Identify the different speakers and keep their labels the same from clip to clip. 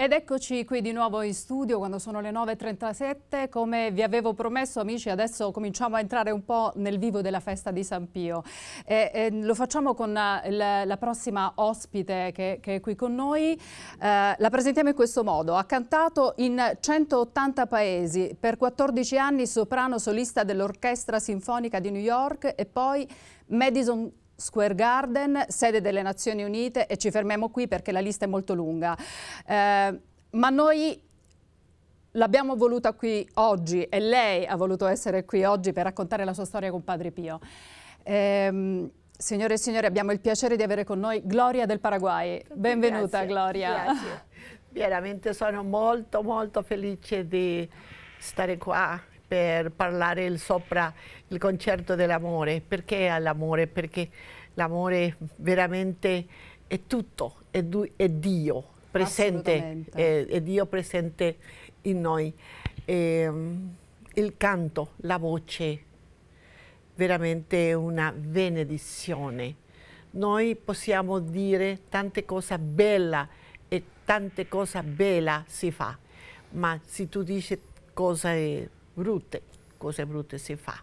Speaker 1: Ed eccoci qui di nuovo in studio quando sono le 9.37, come vi avevo promesso amici adesso cominciamo a entrare un po' nel vivo della festa di San Pio, eh, eh, lo facciamo con eh, la, la, prossima ospite che, che, è qui con noi, eh, la presentiamo in questo modo, ha cantato in 180 paesi, per 14 anni soprano solista dell'Orchestra Sinfonica di New York e poi Madison Square Garden, sede delle Nazioni Unite e ci fermiamo qui perché la lista è molto lunga. Eh, ma noi l'abbiamo voluta qui oggi e lei ha voluto essere qui oggi per raccontare la sua storia con Padre Pio. Eh, signore e signori, abbiamo il piacere di avere con noi Gloria del Paraguay. Benvenuta Grazie. Gloria. Grazie.
Speaker 2: Veramente sono molto molto felice di stare qua per parlare sopra il concerto dell'amore. Perché è l'amore? Perché l'amore veramente è tutto, è, è Dio presente, è, è, Dio presente in noi. E, ehm, il canto, la voce, veramente è una benedizione. Noi possiamo dire tante cose belle e tante cose belle si fa, ma se tu dici cosa è brutte, cose brutte si fa.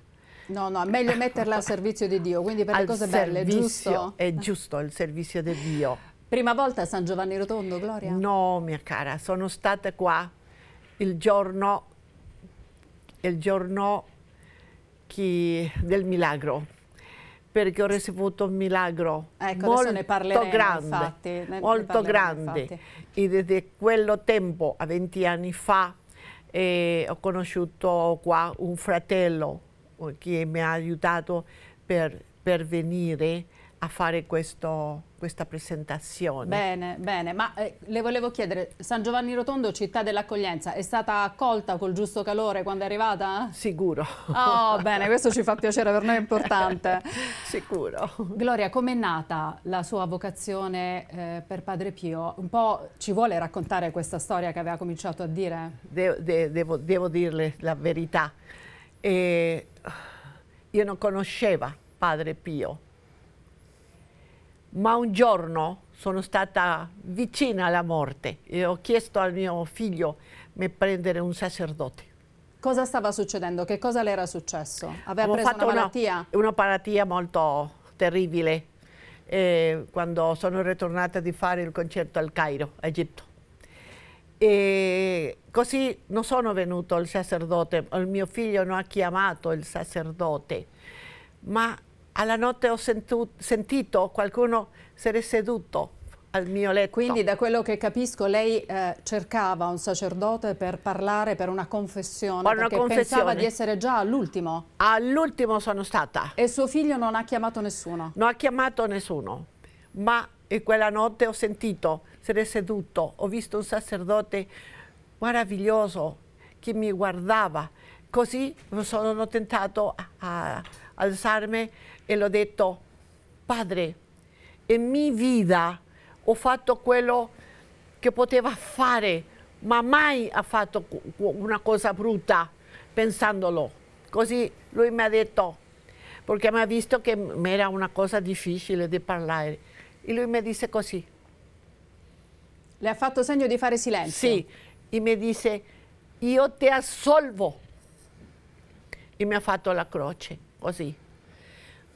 Speaker 1: No, no, meglio metterla al servizio di Dio, quindi per al le cose belle, giusto? È
Speaker 2: giusto, il servizio di Dio.
Speaker 1: Prima volta a San Giovanni Rotondo,
Speaker 2: Gloria? No, mia cara, sono stata qua il giorno, il giorno chi, del milagro perché ho ricevuto un milagro ecco, molto grande, infatti, molto grande. Infatti. E da quello tempo, a 20 anni fa, e ho conosciuto qua un fratello eh, che mi ha aiutato per, per venire a fare questo, questa presentazione. Bene,
Speaker 1: bene, ma eh, le volevo chiedere, San Giovanni Rotondo, città dell'accoglienza, è stata accolta col giusto calore quando è arrivata? Sicuro. Oh, bene, questo ci fa piacere, per noi è importante. Sicuro. Gloria, com'è nata la sua vocazione eh, per Padre Pio? Un po' ci vuole raccontare questa storia che aveva cominciato a dire?
Speaker 2: De de devo, devo, dirle la verità. Eh, io non conosceva Padre Pio ma un giorno sono stata vicina alla morte e ho chiesto al mio figlio di prendere un sacerdote.
Speaker 1: Cosa stava succedendo? Che cosa le era successo? Aveva Avevo preso una malattia?
Speaker 2: Una, una malattia molto terribile eh, quando sono ritornata di fare il concerto al Cairo, Egitto. E così non sono venuto il sacerdote, il mio figlio non ha chiamato il sacerdote, ma alla notte ho sentu- sentito qualcuno essere seduto al mio letto. Quindi da
Speaker 1: quello che capisco lei eh, cercava un sacerdote per parlare per una confessione, per una confessione. pensava di essere già all'ultimo. All'ultimo sono stata. E suo figlio non ha chiamato nessuno?
Speaker 2: Non ha chiamato nessuno, ma quella notte ho sentito, essere seduto, ho visto un sacerdote meraviglioso che mi guardava, così sono tentato a, a alzarmi e l'ho detto, padre, in mia vita ho fatto quello che poteva fare, ma mai ha fatto una cosa brutta pensandolo. Così lui mi ha detto, perché mi ha visto che mi era una cosa difficile di parlare. E lui mi disse così. Le ha fatto segno di fare silenzio? Sì, e mi disse, io ti assolvo. E mi ha fatto la croce così.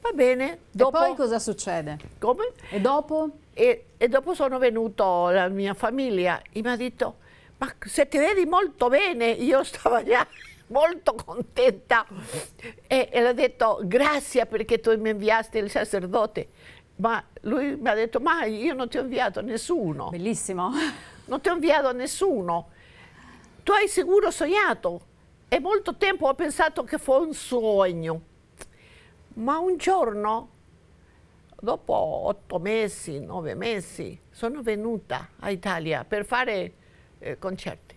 Speaker 2: Va bene. Dopo, e poi cosa succede? Come? E dopo? E, e dopo sono venuto la mia famiglia, e mi ha detto, ma se ti vedi molto bene, io stavo già molto contenta e, e ha detto grazie perché tu mi inviaste il sacerdote. Ma lui mi ha detto, ma io non ti ho inviato nessuno. Bellissimo. Non ti ho inviato nessuno. Tu hai sicuro sognato. E molto tempo ho pensato che fosse un sogno ma un giorno, dopo otto mesi, nove mesi, sono venuta a Italia per fare eh, concerti.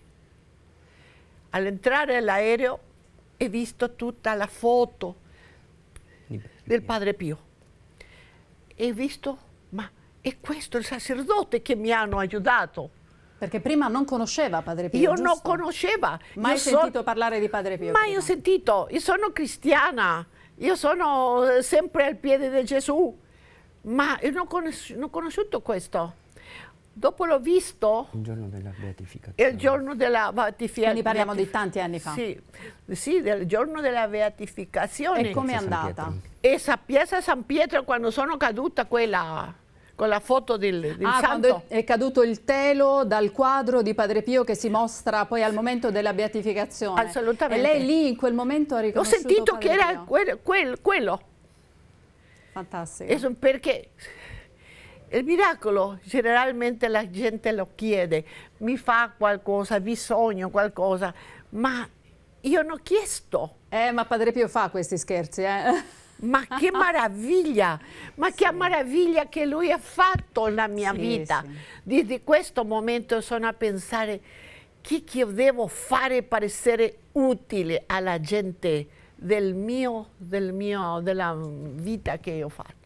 Speaker 2: All'entrare all'aereo ho visto tutta la foto del Padre Pio. E ho visto, ma è questo il sacerdote che mi hanno aiutato. Perché prima non conosceva Padre Pio. Io giusto? non
Speaker 1: conosceva.
Speaker 2: Mai io sentito
Speaker 1: so... parlare di Padre Pio. Mai
Speaker 2: ho sentito. Io sono cristiana. Io sono eh, sempre al piede di Gesù, ma io non ho conosciuto, non conosciuto questo. Dopo l'ho visto... Il giorno della beatificazione. Il giorno della beatificazione. Quindi parliamo di tanti anni fa. Sì, sì del giorno della beatificazione. E come è andata? E a Piazza San Pietro quando sono caduta quella con la foto del, del ah, santo.
Speaker 1: è caduto il telo dal quadro di Padre Pio che si mostra poi al momento della beatificazione. Assolutamente. E lei lì in quel momento ha riconosciuto Ho sentito Padre che era
Speaker 2: quel, quel, quello. Fantastico. perché il miracolo generalmente la gente lo chiede, mi fa qualcosa, sogno qualcosa, ma io non ho chiesto. Eh, ma Padre Pio fa questi scherzi, eh? Ma che maraviglia! Ma sì. che maraviglia che lui ha fatto la mia sì, vita. Sì. Di, questo momento sono a pensare che, che devo fare per essere utile alla gente del mio, del mio, della vita che io faccio.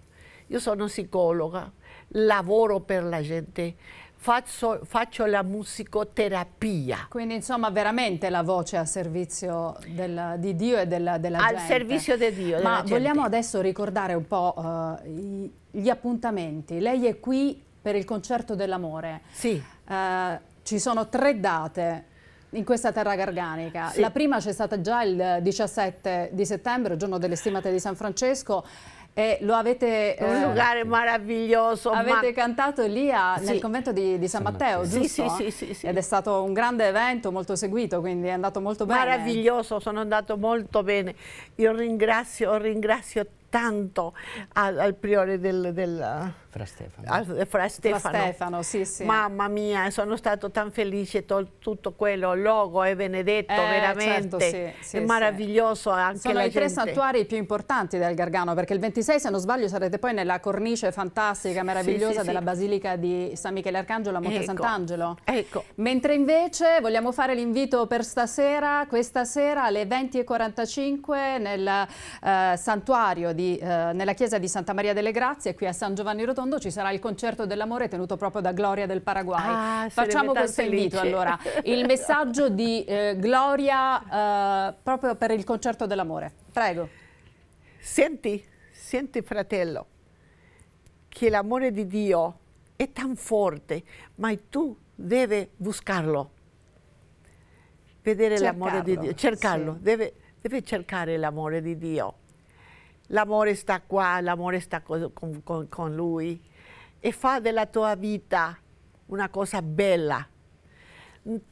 Speaker 2: Io sono psicologa, lavoro per la gente, Faccio,
Speaker 1: faccio, la musicoterapia. Quindi insomma veramente la voce a servizio del, di Dio e della, della Al gente. Al servizio di Dio. Ma vogliamo gente. adesso ricordare un po' uh, gli appuntamenti. Lei è qui per il concerto dell'amore. Sì. Uh, ci sono tre date in questa terra garganica. Sì. La prima c'è stata già il 17 di settembre, giorno delle stimate di San Francesco. E lo avete... Un eh, lugar meraviglioso. Avete ma... cantato lì a, sì. nel convento di, di San, Matteo, Matteo. giusto? Sì, sì, sì, sì, Ed è stato un grande evento, molto seguito, quindi è andato molto bene. Meraviglioso,
Speaker 2: sono andato molto bene. Io ringrazio, ringrazio tanto al, al priore del, del Fra Stefano. Al, eh, Fra Stefano. Fra Stefano sì, sì. Mamma mia, sono stato tan felice, tutto quello, il logo è benedetto, eh, veramente, certo, sì, è meraviglioso
Speaker 1: anche Sono i tre santuari più importanti del Gargano, perché il 26, se non sbaglio, sarete poi nella cornice fantastica, meravigliosa della Basilica di San Michele Arcangelo a Monte ecco. Sant'Angelo. Ecco. Mentre invece vogliamo fare l'invito per stasera, questa sera alle 20.45 nel eh, santuario di, eh, nella chiesa di Santa Maria delle Grazie, qui a San Giovanni Rotondo, ci sarà il concerto dell'amore tenuto proprio da Gloria del Paraguay. Ah, Facciamo questo invito allora, il messaggio di eh, Gloria eh, proprio per il concerto dell'amore. Prego. Senti, senti fratello,
Speaker 2: che l'amore di Dio è tan forte, ma tu devi buscarlo. Vedere l'amore di Dio, cercarlo, sì. deve, deve cercare l'amore di Dio l'amore sta qua, l'amore sta con, con, con lui e fa della tua vita una cosa bella.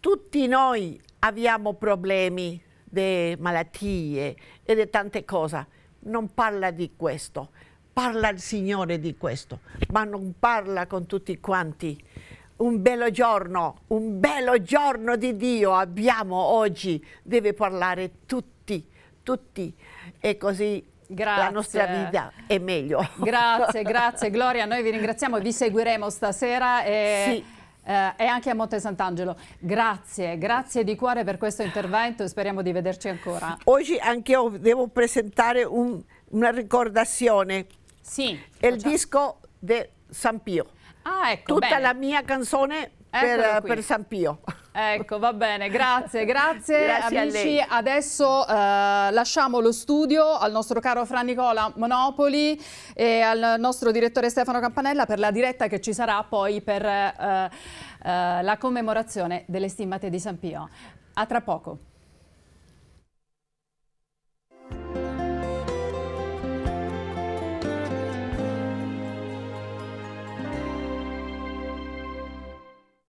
Speaker 2: Tutti noi abbiamo problemi di malattie e di tante cose. Non parla di questo, parla il Signore di questo, ma non parla con tutti quanti. Un bello giorno, un bello giorno di Dio abbiamo oggi, deve parlare tutti, tutti. E così Grazie. La nostra vita è meglio. Grazie, grazie
Speaker 1: Gloria, noi vi ringraziamo, vi seguiremo stasera e, sì. eh, e anche a Monte Sant'Angelo. Grazie, grazie di cuore per questo intervento e speriamo di vederci ancora.
Speaker 2: Oggi anche io devo presentare un, una ricordazione. Sì. È il disco di San Pio.
Speaker 1: Ah, ecco, Tutta bene. la
Speaker 2: mia canzone per, per San
Speaker 1: Pio. Ecco, va bene, grazie, grazie, grazie amici. Adesso eh, lasciamo lo studio al nostro caro Fran Nicola Monopoli e al nostro direttore Stefano Campanella per la diretta che ci sarà poi per eh, eh, la commemorazione delle stimmate di San Pio. A tra poco.